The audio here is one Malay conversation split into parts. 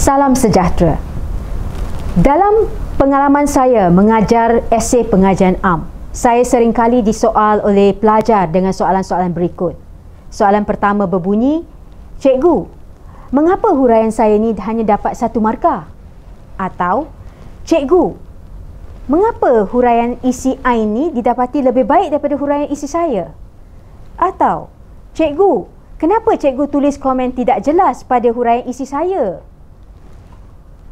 Salam sejahtera. Dalam pengalaman saya mengajar esei pengajian am, saya sering kali disoal oleh pelajar dengan soalan-soalan berikut. Soalan pertama berbunyi, Cikgu, mengapa huraian saya ini hanya dapat satu markah? Atau, Cikgu, mengapa huraian isi A ini didapati lebih baik daripada huraian isi saya? Atau, Cikgu, kenapa Cikgu tulis komen tidak jelas pada huraian isi saya?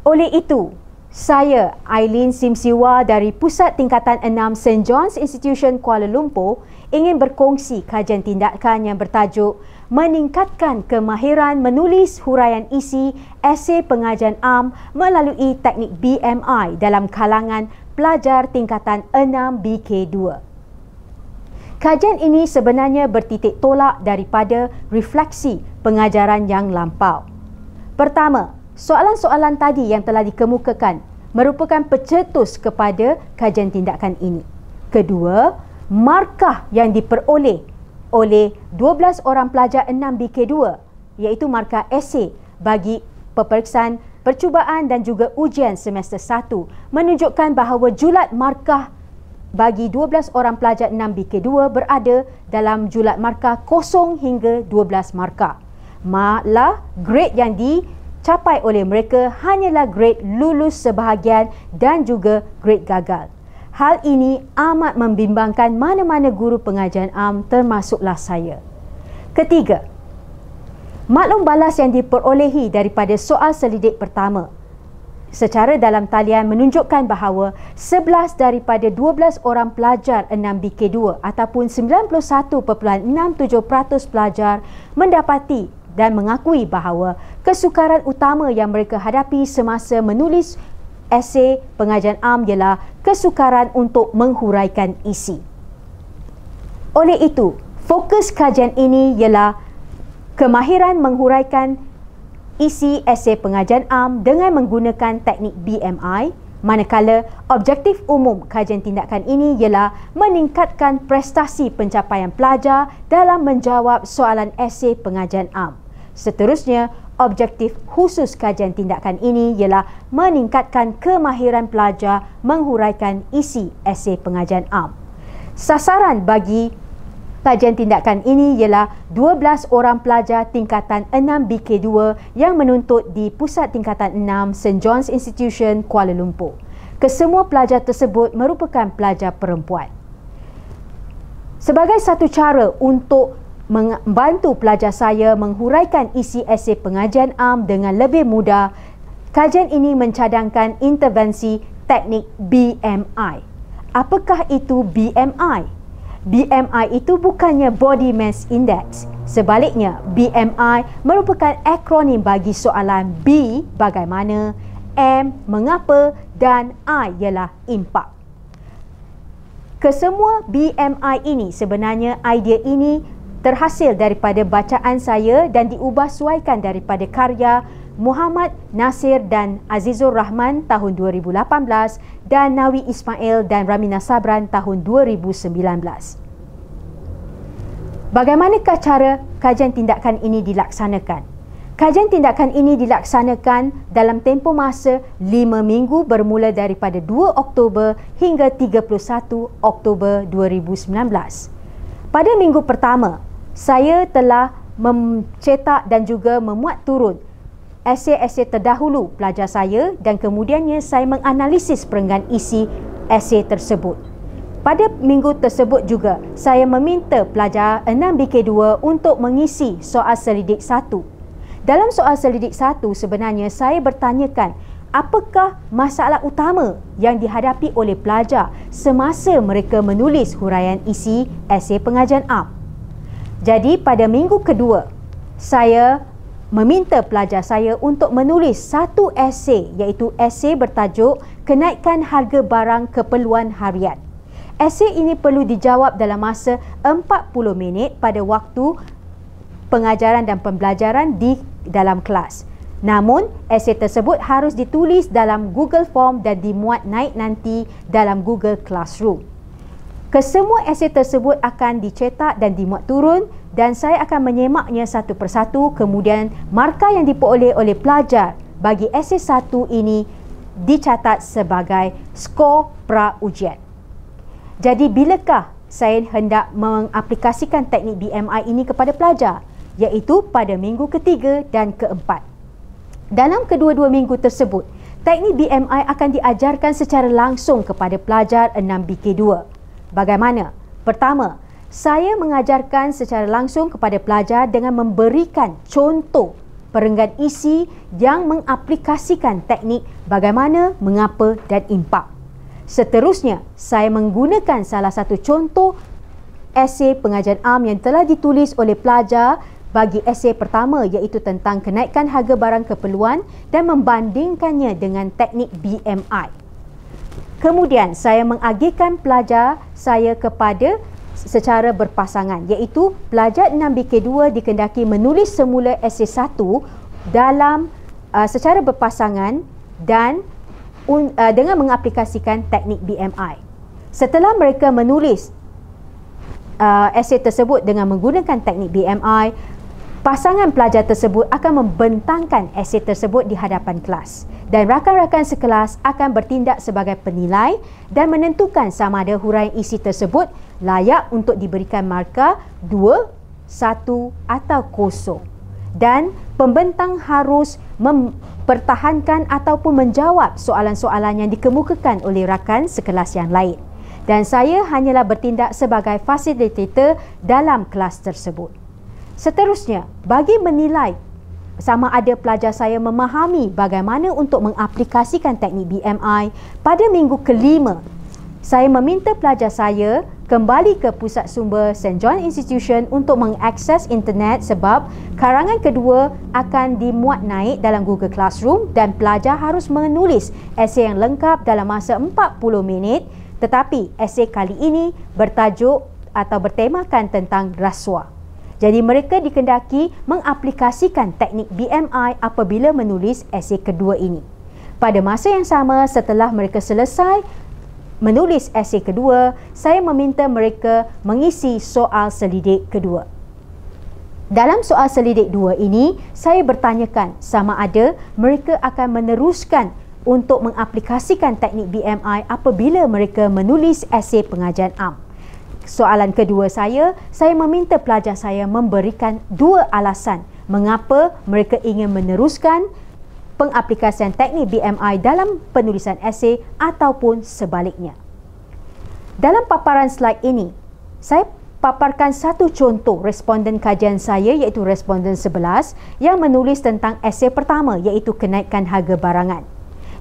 Oleh itu, saya Aileen Simsiwa dari Pusat Tingkatan 6 St. John's Institution Kuala Lumpur ingin berkongsi kajian tindakan yang bertajuk Meningkatkan Kemahiran Menulis Huraian Isi Esei Pengajian Am melalui teknik BMI dalam kalangan pelajar tingkatan 6 BK2. Kajian ini sebenarnya bertitik tolak daripada refleksi pengajaran yang lampau. Pertama, soalan-soalan tadi yang telah dikemukakan merupakan pecetus kepada kajian tindakan ini. Kedua, markah yang diperoleh oleh 12 orang pelajar 6BK2 iaitu markah esei bagi peperiksaan percubaan dan juga ujian semester 1 menunjukkan bahawa julat markah bagi 12 orang pelajar 6BK2 berada dalam julat markah 0 hingga 12 markah. Malah grade yang di capai oleh mereka hanyalah grad lulus sebahagian dan juga grad gagal. Hal ini amat membimbangkan mana-mana guru pengajian am termasuklah saya. Ketiga, maklum balas yang diperolehi daripada soal selidik pertama secara dalam talian menunjukkan bahawa 11 daripada 12 orang pelajar 6BK2 ataupun 91.67% pelajar mendapati dan mengakui bahawa kesukaran utama yang mereka hadapi semasa menulis esei pengajian am ialah kesukaran untuk menghuraikan isi. Oleh itu, fokus kajian ini ialah kemahiran menghuraikan isi esei pengajian am dengan menggunakan teknik BMI Manakala objektif umum kajian tindakan ini ialah meningkatkan prestasi pencapaian pelajar dalam menjawab soalan esei pengajian am. Seterusnya, objektif khusus kajian tindakan ini ialah meningkatkan kemahiran pelajar menghuraikan isi esei pengajian am. Sasaran bagi kajian tindakan ini ialah 12 orang pelajar tingkatan 6BK2 yang menuntut di Pusat Tingkatan 6 St. John's Institution, Kuala Lumpur. Kesemua pelajar tersebut merupakan pelajar perempuan. Sebagai satu cara untuk membantu pelajar saya menghuraikan isi esei pengajian am dengan lebih mudah. Kajian ini mencadangkan intervensi teknik BMI. Apakah itu BMI? BMI itu bukannya Body Mass Index. Sebaliknya, BMI merupakan akronim bagi soalan B bagaimana, M mengapa dan I ialah impak. Kesemua BMI ini sebenarnya idea ini terhasil daripada bacaan saya dan diubah suaikan daripada karya Muhammad Nasir dan Azizur Rahman tahun 2018 dan Nawi Ismail dan Ramina Sabran tahun 2019. Bagaimanakah cara kajian tindakan ini dilaksanakan? Kajian tindakan ini dilaksanakan dalam tempoh masa 5 minggu bermula daripada 2 Oktober hingga 31 Oktober 2019. Pada minggu pertama, saya telah mencetak dan juga memuat turun esei-esei terdahulu pelajar saya dan kemudiannya saya menganalisis perenggan isi esei tersebut. Pada minggu tersebut juga, saya meminta pelajar 6BK2 untuk mengisi soal selidik 1. Dalam soal selidik 1, sebenarnya saya bertanyakan apakah masalah utama yang dihadapi oleh pelajar semasa mereka menulis huraian isi esei pengajian UP. Jadi pada minggu kedua, saya meminta pelajar saya untuk menulis satu esei iaitu esei bertajuk Kenaikan Harga Barang Keperluan Harian. Esei ini perlu dijawab dalam masa 40 minit pada waktu pengajaran dan pembelajaran di dalam kelas. Namun, esei tersebut harus ditulis dalam Google Form dan dimuat naik nanti dalam Google Classroom. Kesemua aset tersebut akan dicetak dan dimuat turun dan saya akan menyemaknya satu persatu kemudian markah yang diperoleh oleh pelajar bagi aset satu ini dicatat sebagai skor pra ujian. Jadi bilakah saya hendak mengaplikasikan teknik BMI ini kepada pelajar iaitu pada minggu ketiga dan keempat. Dalam kedua-dua minggu tersebut, teknik BMI akan diajarkan secara langsung kepada pelajar 6BK2. Bagaimana? Pertama, saya mengajarkan secara langsung kepada pelajar dengan memberikan contoh perenggan isi yang mengaplikasikan teknik bagaimana, mengapa dan impak. Seterusnya, saya menggunakan salah satu contoh esei pengajian am yang telah ditulis oleh pelajar bagi esei pertama iaitu tentang kenaikan harga barang keperluan dan membandingkannya dengan teknik BMI. Kemudian saya mengagihkan pelajar saya kepada secara berpasangan iaitu pelajar 6BK2 dikendaki menulis semula esei 1 dalam uh, secara berpasangan dan un, uh, dengan mengaplikasikan teknik BMI. Setelah mereka menulis uh, esei tersebut dengan menggunakan teknik BMI, Pasangan pelajar tersebut akan membentangkan esei tersebut di hadapan kelas dan rakan-rakan sekelas akan bertindak sebagai penilai dan menentukan sama ada huraian isi tersebut layak untuk diberikan markah 2, 1 atau kosong. Dan pembentang harus mempertahankan ataupun menjawab soalan-soalan yang dikemukakan oleh rakan sekelas yang lain. Dan saya hanyalah bertindak sebagai fasilitator dalam kelas tersebut. Seterusnya, bagi menilai sama ada pelajar saya memahami bagaimana untuk mengaplikasikan teknik BMI pada minggu kelima, saya meminta pelajar saya kembali ke pusat sumber St. John Institution untuk mengakses internet sebab karangan kedua akan dimuat naik dalam Google Classroom dan pelajar harus menulis esei yang lengkap dalam masa 40 minit tetapi esei kali ini bertajuk atau bertemakan tentang rasuah. Jadi mereka dikendaki mengaplikasikan teknik BMI apabila menulis esei kedua ini. Pada masa yang sama setelah mereka selesai menulis esei kedua, saya meminta mereka mengisi soal selidik kedua. Dalam soal selidik dua ini, saya bertanyakan sama ada mereka akan meneruskan untuk mengaplikasikan teknik BMI apabila mereka menulis esei pengajian am. Soalan kedua saya, saya meminta pelajar saya memberikan dua alasan mengapa mereka ingin meneruskan pengaplikasian teknik BMI dalam penulisan esei ataupun sebaliknya. Dalam paparan slide ini, saya paparkan satu contoh responden kajian saya iaitu responden 11 yang menulis tentang esei pertama iaitu kenaikan harga barangan.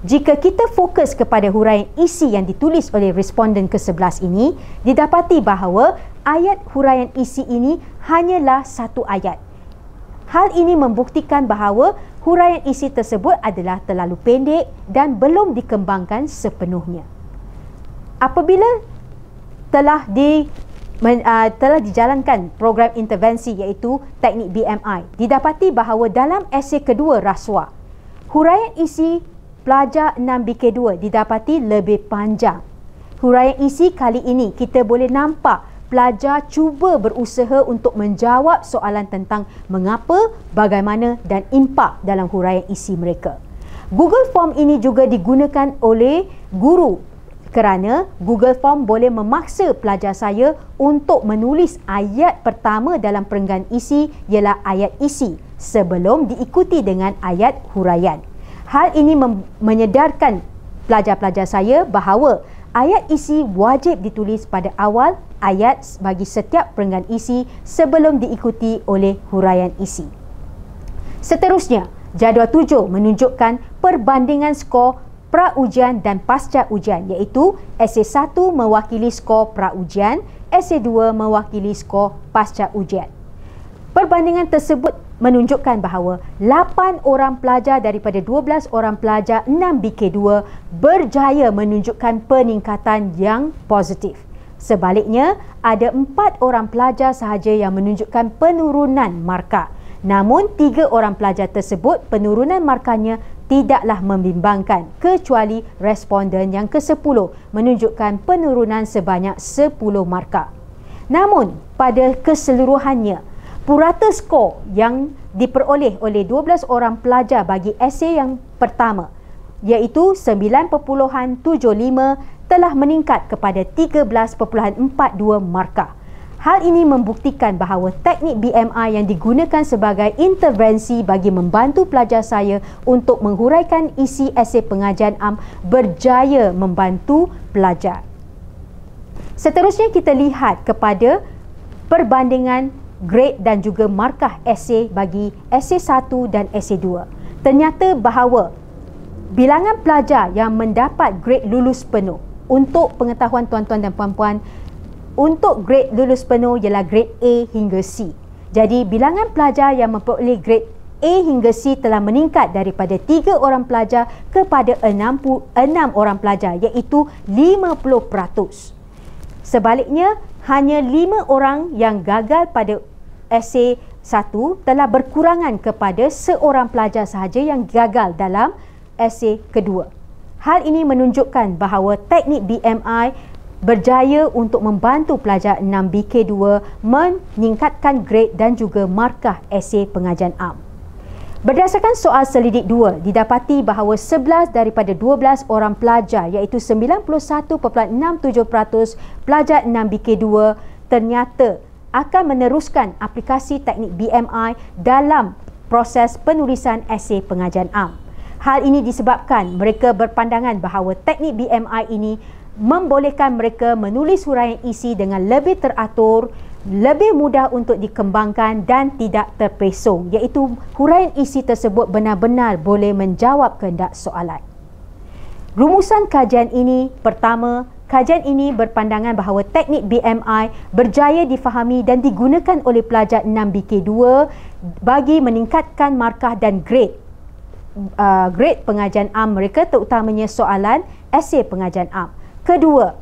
Jika kita fokus kepada huraian isi yang ditulis oleh responden ke-11 ini, didapati bahawa ayat huraian isi ini hanyalah satu ayat. Hal ini membuktikan bahawa huraian isi tersebut adalah terlalu pendek dan belum dikembangkan sepenuhnya. Apabila telah di men, uh, telah dijalankan program intervensi iaitu teknik BMI, didapati bahawa dalam esei kedua rasuah, huraian isi pelajar 6BK2 didapati lebih panjang. Huraian isi kali ini kita boleh nampak pelajar cuba berusaha untuk menjawab soalan tentang mengapa, bagaimana dan impak dalam huraian isi mereka. Google Form ini juga digunakan oleh guru kerana Google Form boleh memaksa pelajar saya untuk menulis ayat pertama dalam perenggan isi ialah ayat isi sebelum diikuti dengan ayat huraian. Hal ini menyedarkan pelajar-pelajar saya bahawa ayat isi wajib ditulis pada awal ayat bagi setiap perenggan isi sebelum diikuti oleh huraian isi. Seterusnya, jadual tujuh menunjukkan perbandingan skor praujian dan pasca ujian iaitu esei satu mewakili skor praujian, esei dua mewakili skor pasca ujian. Perbandingan tersebut menunjukkan bahawa 8 orang pelajar daripada 12 orang pelajar 6BK2 berjaya menunjukkan peningkatan yang positif. Sebaliknya, ada 4 orang pelajar sahaja yang menunjukkan penurunan markah. Namun, 3 orang pelajar tersebut penurunan markahnya tidaklah membimbangkan kecuali responden yang ke-10 menunjukkan penurunan sebanyak 10 markah. Namun, pada keseluruhannya, purata skor yang diperoleh oleh 12 orang pelajar bagi esei yang pertama iaitu 9.75 telah meningkat kepada 13.42 markah. Hal ini membuktikan bahawa teknik BMI yang digunakan sebagai intervensi bagi membantu pelajar saya untuk menghuraikan isi esei pengajian am berjaya membantu pelajar. Seterusnya kita lihat kepada perbandingan grade dan juga markah esei bagi esei 1 dan esei 2. Ternyata bahawa bilangan pelajar yang mendapat grade lulus penuh untuk pengetahuan tuan-tuan dan puan-puan untuk grade lulus penuh ialah grade A hingga C. Jadi bilangan pelajar yang memperoleh grade A hingga C telah meningkat daripada 3 orang pelajar kepada 66 orang pelajar iaitu 50%. Sebaliknya, hanya 5 orang yang gagal pada esei satu telah berkurangan kepada seorang pelajar sahaja yang gagal dalam esei kedua. Hal ini menunjukkan bahawa teknik BMI berjaya untuk membantu pelajar 6BK2 meningkatkan grade dan juga markah esei pengajian am. Berdasarkan soal selidik 2, didapati bahawa 11 daripada 12 orang pelajar iaitu 91.67% pelajar 6BK2 ternyata akan meneruskan aplikasi teknik BMI dalam proses penulisan esei pengajian am. Hal ini disebabkan mereka berpandangan bahawa teknik BMI ini membolehkan mereka menulis huraian isi dengan lebih teratur, lebih mudah untuk dikembangkan dan tidak terpesong iaitu huraian isi tersebut benar-benar boleh menjawab kehendak soalan. Rumusan kajian ini pertama Kajian ini berpandangan bahawa teknik BMI berjaya difahami dan digunakan oleh pelajar 6BK2 bagi meningkatkan markah dan grade. Uh, grade pengajian am mereka terutamanya soalan esei pengajian am. Kedua,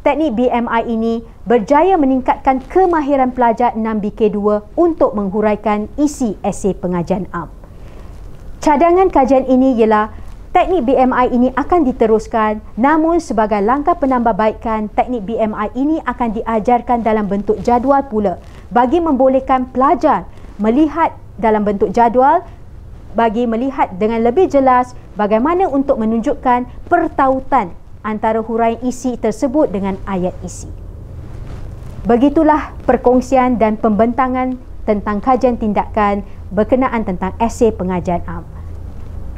teknik BMI ini berjaya meningkatkan kemahiran pelajar 6BK2 untuk menghuraikan isi esei pengajian am. Cadangan kajian ini ialah teknik BMI ini akan diteruskan namun sebagai langkah penambahbaikan teknik BMI ini akan diajarkan dalam bentuk jadual pula bagi membolehkan pelajar melihat dalam bentuk jadual bagi melihat dengan lebih jelas bagaimana untuk menunjukkan pertautan antara huraian isi tersebut dengan ayat isi. Begitulah perkongsian dan pembentangan tentang kajian tindakan berkenaan tentang esei pengajian am.